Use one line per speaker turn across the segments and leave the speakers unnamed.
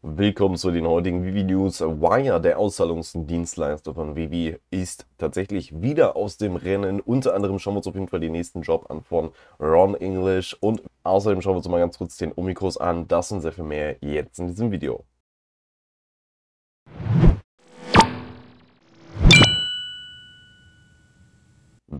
Willkommen zu den heutigen Vivi News. Wire, der Auszahlungsdienstleister von Vivi, ist tatsächlich wieder aus dem Rennen. Unter anderem schauen wir uns auf jeden Fall den nächsten Job an von Ron English und außerdem schauen wir uns mal ganz kurz den Omikos an. Das und sehr viel mehr jetzt in diesem Video.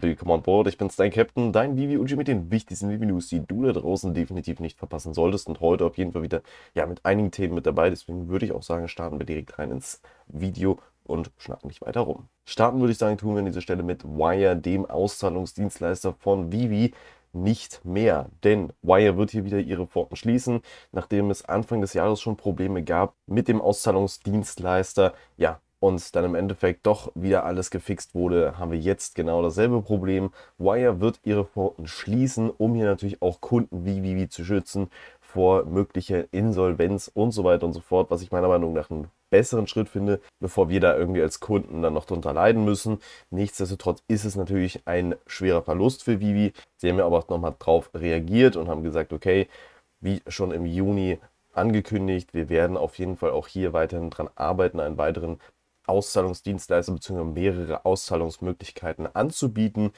Willkommen an Bord, ich bin's, dein Captain, dein Vivi Uji mit den wichtigsten Vivi News, die du da draußen definitiv nicht verpassen solltest. Und heute auf jeden Fall wieder ja, mit einigen Themen mit dabei. Deswegen würde ich auch sagen, starten wir direkt rein ins Video und schnacken nicht weiter rum. Starten würde ich sagen, tun wir an dieser Stelle mit Wire, dem Auszahlungsdienstleister von Vivi nicht mehr. Denn Wire wird hier wieder ihre Pforten schließen, nachdem es Anfang des Jahres schon Probleme gab mit dem Auszahlungsdienstleister. Ja, und dann im Endeffekt doch wieder alles gefixt wurde, haben wir jetzt genau dasselbe Problem. Wire wird ihre Pforten schließen, um hier natürlich auch Kunden wie Vivi zu schützen vor möglicher Insolvenz und so weiter und so fort, was ich meiner Meinung nach einen besseren Schritt finde, bevor wir da irgendwie als Kunden dann noch drunter leiden müssen. Nichtsdestotrotz ist es natürlich ein schwerer Verlust für Vivi. Sie haben ja aber auch nochmal drauf reagiert und haben gesagt, okay, wie schon im Juni angekündigt. Wir werden auf jeden Fall auch hier weiterhin dran arbeiten, einen weiteren Auszahlungsdienstleister bzw. mehrere Auszahlungsmöglichkeiten anzubieten.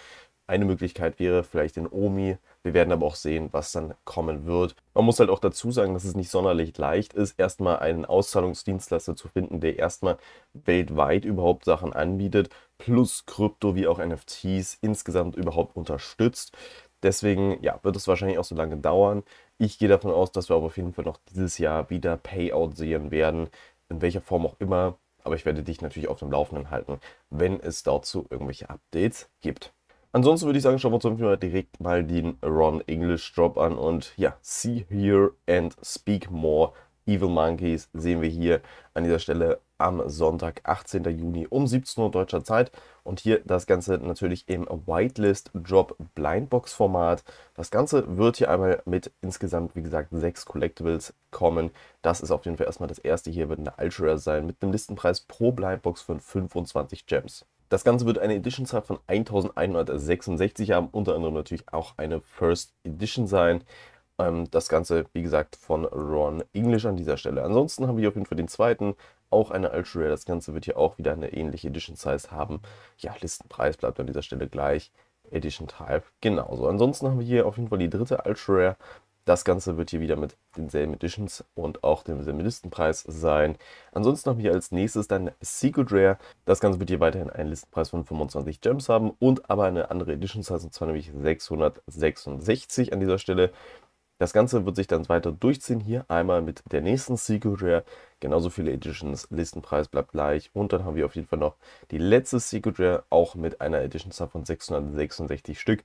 Eine Möglichkeit wäre vielleicht in OMI. Wir werden aber auch sehen, was dann kommen wird. Man muss halt auch dazu sagen, dass es nicht sonderlich leicht ist, erstmal einen Auszahlungsdienstleister zu finden, der erstmal weltweit überhaupt Sachen anbietet, plus Krypto wie auch NFTs insgesamt überhaupt unterstützt. Deswegen ja, wird es wahrscheinlich auch so lange dauern. Ich gehe davon aus, dass wir aber auf jeden Fall noch dieses Jahr wieder Payout sehen werden, in welcher Form auch immer aber ich werde dich natürlich auf dem Laufenden halten, wenn es dazu irgendwelche Updates gibt. Ansonsten würde ich sagen, schauen wir uns mal direkt mal den Ron English Drop an und ja, see, hear and speak more. Evil Monkeys sehen wir hier an dieser Stelle am Sonntag, 18. Juni um 17 Uhr deutscher Zeit und hier das Ganze natürlich im Whitelist Drop Blindbox Format. Das Ganze wird hier einmal mit insgesamt, wie gesagt, sechs Collectibles kommen. Das ist auf jeden Fall erstmal das erste hier, wird eine Ultra Rare sein, mit einem Listenpreis pro Blindbox von 25 Gems. Das Ganze wird eine Edition-Zahl von 1166 haben, unter anderem natürlich auch eine First Edition sein ähm, das Ganze, wie gesagt, von Ron English an dieser Stelle. Ansonsten haben wir hier auf jeden Fall den zweiten auch eine Ultra Rare. Das Ganze wird hier auch wieder eine ähnliche Edition Size haben. Ja, Listenpreis bleibt an dieser Stelle gleich. Edition Type genauso. Ansonsten haben wir hier auf jeden Fall die dritte Ultra Rare. Das Ganze wird hier wieder mit denselben Editions und auch demselben Listenpreis sein. Ansonsten haben wir als nächstes dann Secret Rare. Das Ganze wird hier weiterhin einen Listenpreis von 25 Gems haben und aber eine andere Edition Size, und zwar nämlich 666 an dieser Stelle. Das Ganze wird sich dann weiter durchziehen. Hier einmal mit der nächsten Secret Rare. Genauso viele Editions, Listenpreis bleibt gleich. Und dann haben wir auf jeden Fall noch die letzte Secret Rare, auch mit einer Edition von 666 Stück.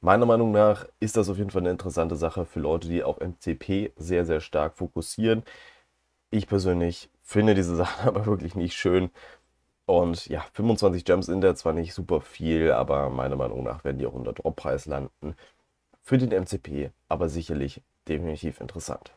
Meiner Meinung nach ist das auf jeden Fall eine interessante Sache für Leute, die auf MCP sehr, sehr stark fokussieren. Ich persönlich finde diese Sachen aber wirklich nicht schön. Und ja, 25 Gems in der zwar nicht super viel, aber meiner Meinung nach werden die auch unter Droppreis landen für den MCP aber sicherlich definitiv interessant.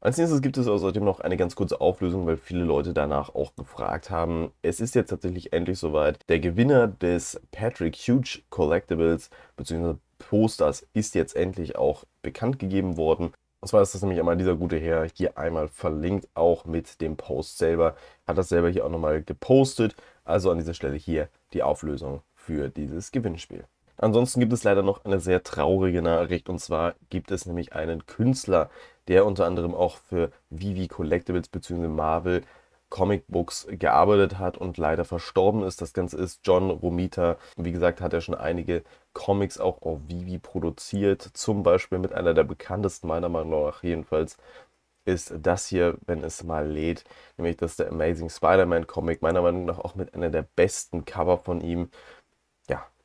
Als nächstes gibt es außerdem noch eine ganz kurze Auflösung, weil viele Leute danach auch gefragt haben. Es ist jetzt tatsächlich endlich soweit. Der Gewinner des Patrick Huge Collectibles bzw. Posters ist jetzt endlich auch bekannt gegeben worden. Und zwar ist das nämlich einmal dieser gute Herr hier einmal verlinkt, auch mit dem Post selber. Hat das selber hier auch nochmal gepostet. Also an dieser Stelle hier die Auflösung für dieses Gewinnspiel. Ansonsten gibt es leider noch eine sehr traurige Nachricht und zwar gibt es nämlich einen Künstler, der unter anderem auch für Vivi Collectibles bzw. Marvel Comic Books gearbeitet hat und leider verstorben ist. Das Ganze ist John Romita. Wie gesagt, hat er schon einige Comics auch auf Vivi produziert. Zum Beispiel mit einer der bekanntesten, meiner Meinung nach jedenfalls, ist das hier, wenn es mal lädt, nämlich das der Amazing Spider-Man Comic, meiner Meinung nach auch mit einer der besten Cover von ihm.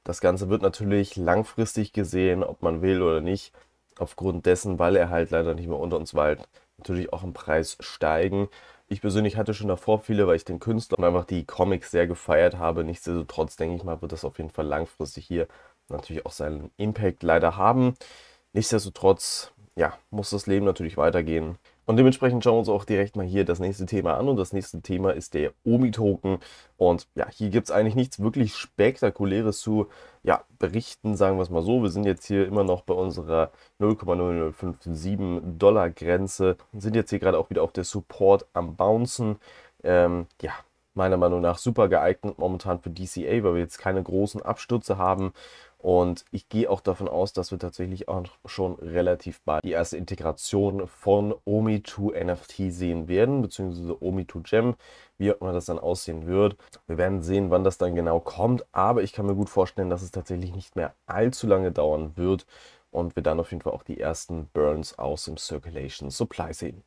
Das Ganze wird natürlich langfristig gesehen, ob man will oder nicht, aufgrund dessen, weil er halt leider nicht mehr unter uns weilt, natürlich auch im Preis steigen. Ich persönlich hatte schon davor viele, weil ich den Künstler und einfach die Comics sehr gefeiert habe. Nichtsdestotrotz denke ich mal, wird das auf jeden Fall langfristig hier natürlich auch seinen Impact leider haben. Nichtsdestotrotz, ja, muss das Leben natürlich weitergehen. Und dementsprechend schauen wir uns auch direkt mal hier das nächste Thema an. Und das nächste Thema ist der OMI-Token. Und ja, hier gibt es eigentlich nichts wirklich Spektakuläres zu ja, berichten, sagen wir es mal so. Wir sind jetzt hier immer noch bei unserer 0,0057 Dollar Grenze. Sind jetzt hier gerade auch wieder auf der Support am Bouncen. Ähm, ja, meiner Meinung nach super geeignet momentan für DCA, weil wir jetzt keine großen Abstürze haben. Und ich gehe auch davon aus, dass wir tatsächlich auch schon relativ bald die erste Integration von Omi 2 NFT sehen werden, beziehungsweise Omi 2 Gem, wie auch immer das dann aussehen wird. Wir werden sehen, wann das dann genau kommt, aber ich kann mir gut vorstellen, dass es tatsächlich nicht mehr allzu lange dauern wird und wir dann auf jeden Fall auch die ersten Burns aus dem Circulation Supply sehen.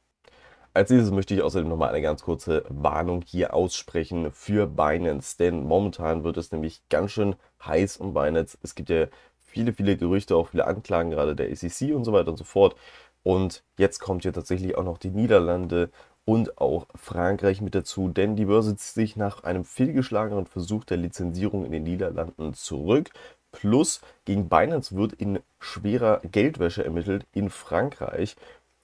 Als nächstes möchte ich außerdem nochmal eine ganz kurze Warnung hier aussprechen für Binance, denn momentan wird es nämlich ganz schön heiß um Binance. Es gibt ja viele, viele Gerüchte, auch viele Anklagen gerade der SEC und so weiter und so fort. Und jetzt kommt hier tatsächlich auch noch die Niederlande und auch Frankreich mit dazu, denn die Börse zieht sich nach einem fehlgeschlagenen Versuch der Lizenzierung in den Niederlanden zurück. Plus gegen Binance wird in schwerer Geldwäsche ermittelt in Frankreich.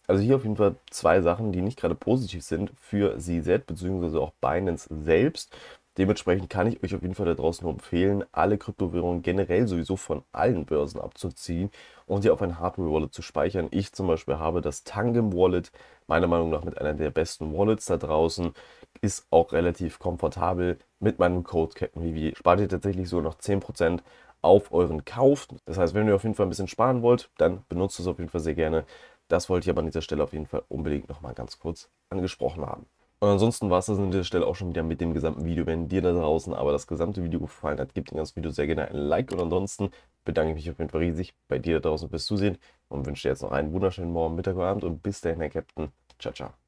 Also hier auf jeden Fall zwei Sachen, die nicht gerade positiv sind für CZ bzw. auch Binance selbst. Dementsprechend kann ich euch auf jeden Fall da draußen nur empfehlen, alle Kryptowährungen generell sowieso von allen Börsen abzuziehen und sie auf ein Hardware-Wallet zu speichern. Ich zum Beispiel habe das Tangem-Wallet, meiner Meinung nach mit einer der besten Wallets da draußen, ist auch relativ komfortabel. Mit meinem Code Captain Vivi spart ihr tatsächlich so noch 10% auf euren Kauf. Das heißt, wenn ihr auf jeden Fall ein bisschen sparen wollt, dann benutzt es auf jeden Fall sehr gerne. Das wollte ich aber an dieser Stelle auf jeden Fall unbedingt nochmal ganz kurz angesprochen haben. Und ansonsten war es das an dieser Stelle auch schon wieder mit dem gesamten Video. Wenn dir da draußen aber das gesamte Video gefallen hat, gib dem ganzen Video sehr gerne ein Like. Und ansonsten bedanke ich mich auf jeden Fall riesig bei dir da draußen fürs Zusehen und wünsche dir jetzt noch einen wunderschönen Morgen, Mittag oder Abend und bis dahin, Herr Captain. Ciao, ciao.